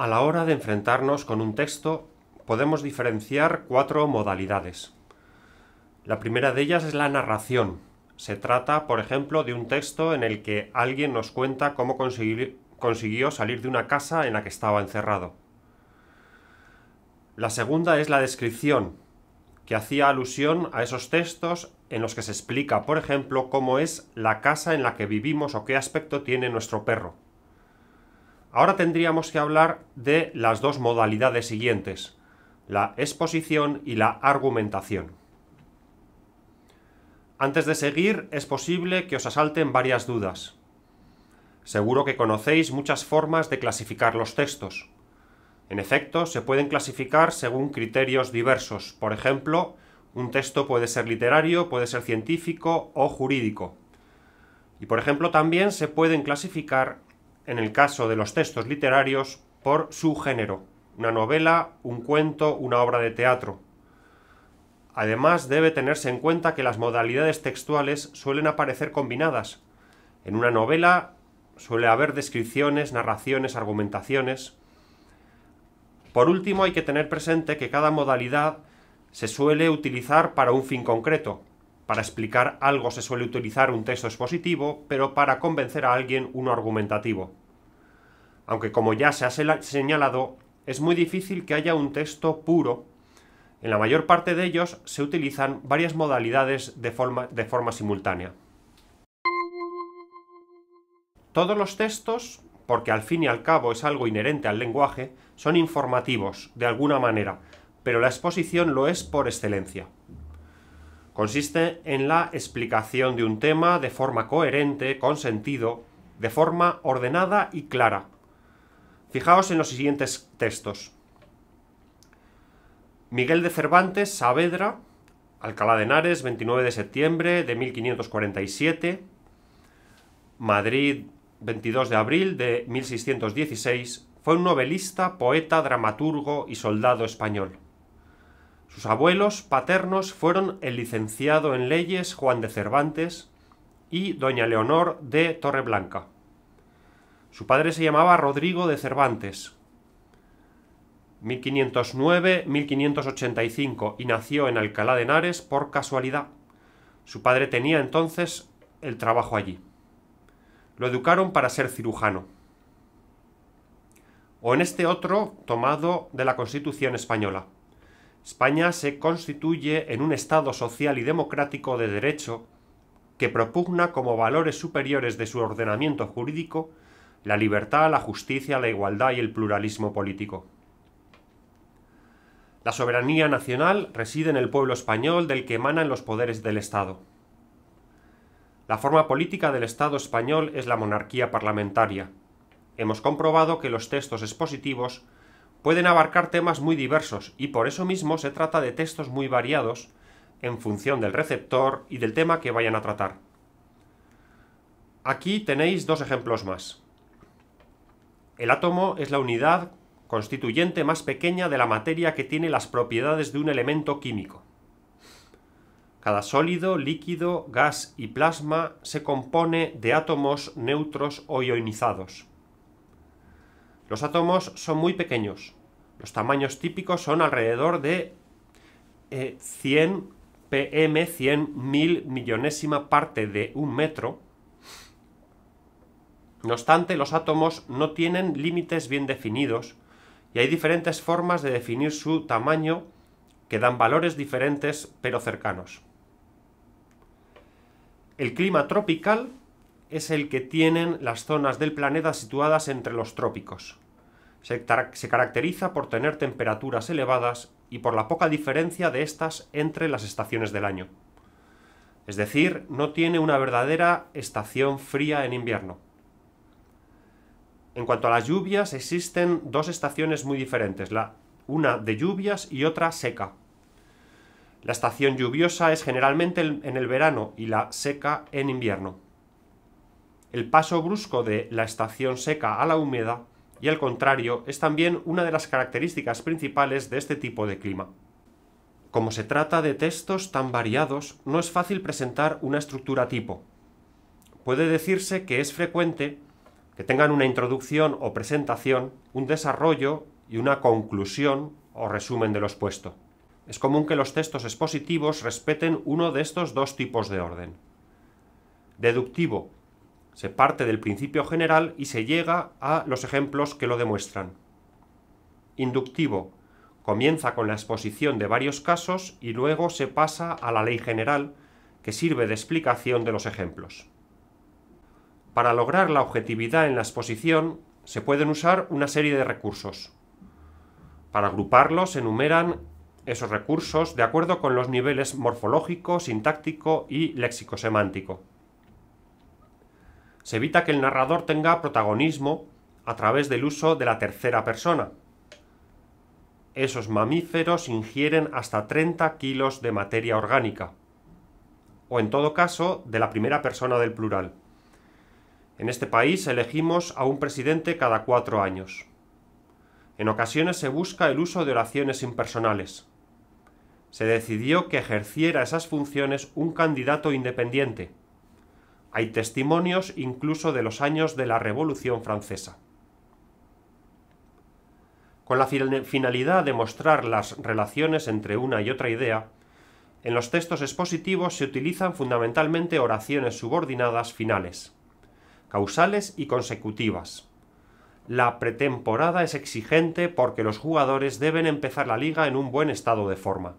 A la hora de enfrentarnos con un texto, podemos diferenciar cuatro modalidades. La primera de ellas es la narración. Se trata, por ejemplo, de un texto en el que alguien nos cuenta cómo consiguió salir de una casa en la que estaba encerrado. La segunda es la descripción, que hacía alusión a esos textos en los que se explica, por ejemplo, cómo es la casa en la que vivimos o qué aspecto tiene nuestro perro. Ahora tendríamos que hablar de las dos modalidades siguientes, la exposición y la argumentación. Antes de seguir, es posible que os asalten varias dudas. Seguro que conocéis muchas formas de clasificar los textos. En efecto, se pueden clasificar según criterios diversos. Por ejemplo, un texto puede ser literario, puede ser científico o jurídico. Y por ejemplo, también se pueden clasificar en el caso de los textos literarios, por su género, una novela, un cuento, una obra de teatro. Además, debe tenerse en cuenta que las modalidades textuales suelen aparecer combinadas. En una novela suele haber descripciones, narraciones, argumentaciones. Por último, hay que tener presente que cada modalidad se suele utilizar para un fin concreto, para explicar algo se suele utilizar un texto expositivo, pero para convencer a alguien uno argumentativo. Aunque como ya se ha señalado, es muy difícil que haya un texto puro. En la mayor parte de ellos se utilizan varias modalidades de forma, de forma simultánea. Todos los textos, porque al fin y al cabo es algo inherente al lenguaje, son informativos, de alguna manera, pero la exposición lo es por excelencia. Consiste en la explicación de un tema de forma coherente, con sentido, de forma ordenada y clara. Fijaos en los siguientes textos. Miguel de Cervantes, Saavedra, Alcalá de Henares, 29 de septiembre de 1547, Madrid, 22 de abril de 1616, fue un novelista, poeta, dramaturgo y soldado español. Sus abuelos paternos fueron el licenciado en leyes Juan de Cervantes y doña Leonor de Torreblanca. Su padre se llamaba Rodrigo de Cervantes, 1509-1585, y nació en Alcalá de Henares por casualidad. Su padre tenía entonces el trabajo allí. Lo educaron para ser cirujano. O en este otro tomado de la Constitución española. España se constituye en un Estado social y democrático de derecho que propugna como valores superiores de su ordenamiento jurídico la libertad, la justicia, la igualdad y el pluralismo político. La soberanía nacional reside en el pueblo español del que emanan los poderes del Estado. La forma política del Estado español es la monarquía parlamentaria. Hemos comprobado que los textos expositivos pueden abarcar temas muy diversos y por eso mismo se trata de textos muy variados en función del receptor y del tema que vayan a tratar. Aquí tenéis dos ejemplos más. El átomo es la unidad constituyente más pequeña de la materia que tiene las propiedades de un elemento químico. Cada sólido, líquido, gas y plasma se compone de átomos neutros o ionizados. Los átomos son muy pequeños. Los tamaños típicos son alrededor de 100 eh, pm, 100 mil millonésima parte de un metro. No obstante, los átomos no tienen límites bien definidos y hay diferentes formas de definir su tamaño que dan valores diferentes pero cercanos. El clima tropical es el que tienen las zonas del planeta situadas entre los trópicos. Se, caracteriza por tener temperaturas elevadas y por la poca diferencia de estas entre las estaciones del año. Es decir, no tiene una verdadera estación fría en invierno. En cuanto a las lluvias, existen dos estaciones muy diferentes, la, una de lluvias y otra seca. La estación lluviosa es generalmente en el verano y la seca en invierno. El paso brusco de la estación seca a la húmeda, y al contrario, es también una de las características principales de este tipo de clima. Como se trata de textos tan variados, no es fácil presentar una estructura tipo. Puede decirse que es frecuente que tengan una introducción o presentación, un desarrollo y una conclusión o resumen de los expuesto. Es común que los textos expositivos respeten uno de estos dos tipos de orden. Deductivo se parte del principio general y se llega a los ejemplos que lo demuestran. Inductivo. Comienza con la exposición de varios casos y luego se pasa a la ley general, que sirve de explicación de los ejemplos. Para lograr la objetividad en la exposición, se pueden usar una serie de recursos. Para agruparlos, se enumeran esos recursos de acuerdo con los niveles morfológico, sintáctico y léxico-semántico. Se evita que el narrador tenga protagonismo a través del uso de la tercera persona. Esos mamíferos ingieren hasta 30 kilos de materia orgánica, o en todo caso, de la primera persona del plural. En este país elegimos a un presidente cada cuatro años. En ocasiones se busca el uso de oraciones impersonales. Se decidió que ejerciera esas funciones un candidato independiente, hay testimonios incluso de los años de la Revolución Francesa. Con la finalidad de mostrar las relaciones entre una y otra idea, en los textos expositivos se utilizan fundamentalmente oraciones subordinadas finales, causales y consecutivas. La pretemporada es exigente porque los jugadores deben empezar la liga en un buen estado de forma.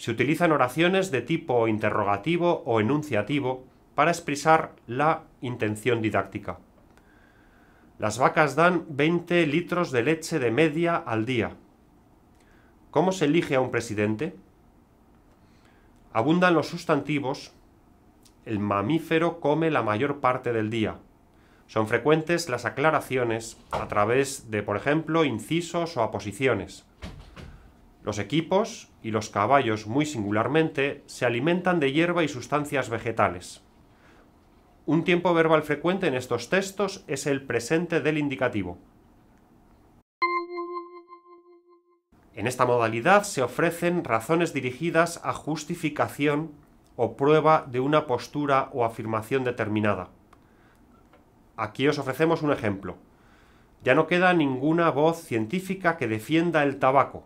Se utilizan oraciones de tipo interrogativo o enunciativo para expresar la intención didáctica. Las vacas dan 20 litros de leche de media al día. ¿Cómo se elige a un presidente? Abundan los sustantivos. El mamífero come la mayor parte del día. Son frecuentes las aclaraciones a través de, por ejemplo, incisos o aposiciones. Los equipos y los caballos, muy singularmente, se alimentan de hierba y sustancias vegetales. Un tiempo verbal frecuente en estos textos es el presente del indicativo. En esta modalidad se ofrecen razones dirigidas a justificación o prueba de una postura o afirmación determinada. Aquí os ofrecemos un ejemplo. Ya no queda ninguna voz científica que defienda el tabaco.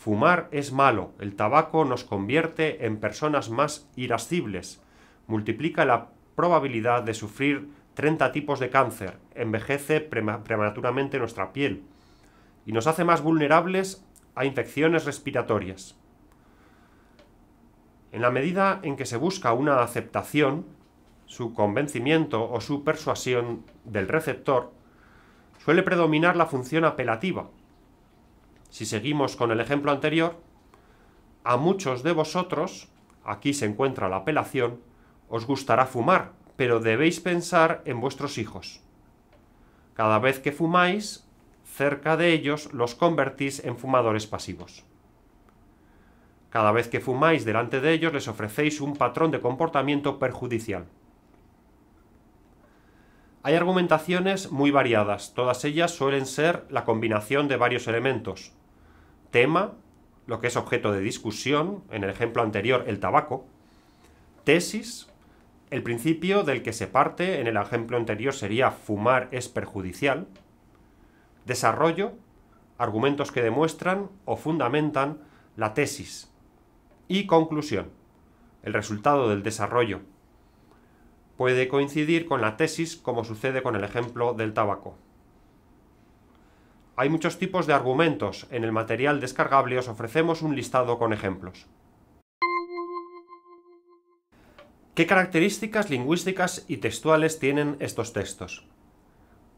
Fumar es malo, el tabaco nos convierte en personas más irascibles, multiplica la probabilidad de sufrir 30 tipos de cáncer, envejece prematuramente nuestra piel y nos hace más vulnerables a infecciones respiratorias. En la medida en que se busca una aceptación, su convencimiento o su persuasión del receptor, suele predominar la función apelativa, si seguimos con el ejemplo anterior, a muchos de vosotros, aquí se encuentra la apelación, os gustará fumar, pero debéis pensar en vuestros hijos. Cada vez que fumáis, cerca de ellos los convertís en fumadores pasivos. Cada vez que fumáis delante de ellos les ofrecéis un patrón de comportamiento perjudicial. Hay argumentaciones muy variadas, todas ellas suelen ser la combinación de varios elementos, tema, lo que es objeto de discusión, en el ejemplo anterior el tabaco, tesis, el principio del que se parte en el ejemplo anterior sería fumar es perjudicial, desarrollo, argumentos que demuestran o fundamentan la tesis y conclusión, el resultado del desarrollo. Puede coincidir con la tesis como sucede con el ejemplo del tabaco. Hay muchos tipos de argumentos. En el material descargable os ofrecemos un listado con ejemplos. ¿Qué características lingüísticas y textuales tienen estos textos?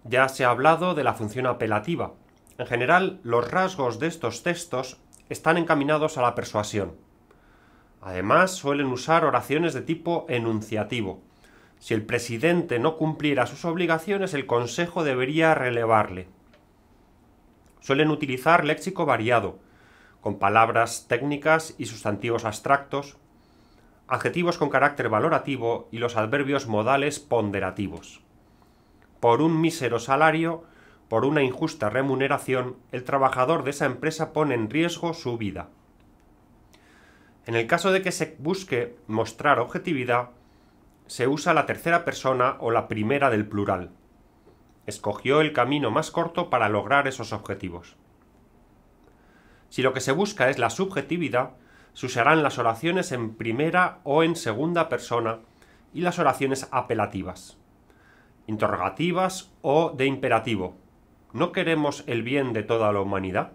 Ya se ha hablado de la función apelativa. En general, los rasgos de estos textos están encaminados a la persuasión. Además, suelen usar oraciones de tipo enunciativo. Si el presidente no cumpliera sus obligaciones, el Consejo debería relevarle. Suelen utilizar léxico variado, con palabras técnicas y sustantivos abstractos, adjetivos con carácter valorativo y los adverbios modales ponderativos. Por un mísero salario, por una injusta remuneración, el trabajador de esa empresa pone en riesgo su vida. En el caso de que se busque mostrar objetividad, se usa la tercera persona o la primera del plural escogió el camino más corto para lograr esos objetivos. Si lo que se busca es la subjetividad, se usarán las oraciones en primera o en segunda persona y las oraciones apelativas, interrogativas o de imperativo. ¿No queremos el bien de toda la humanidad?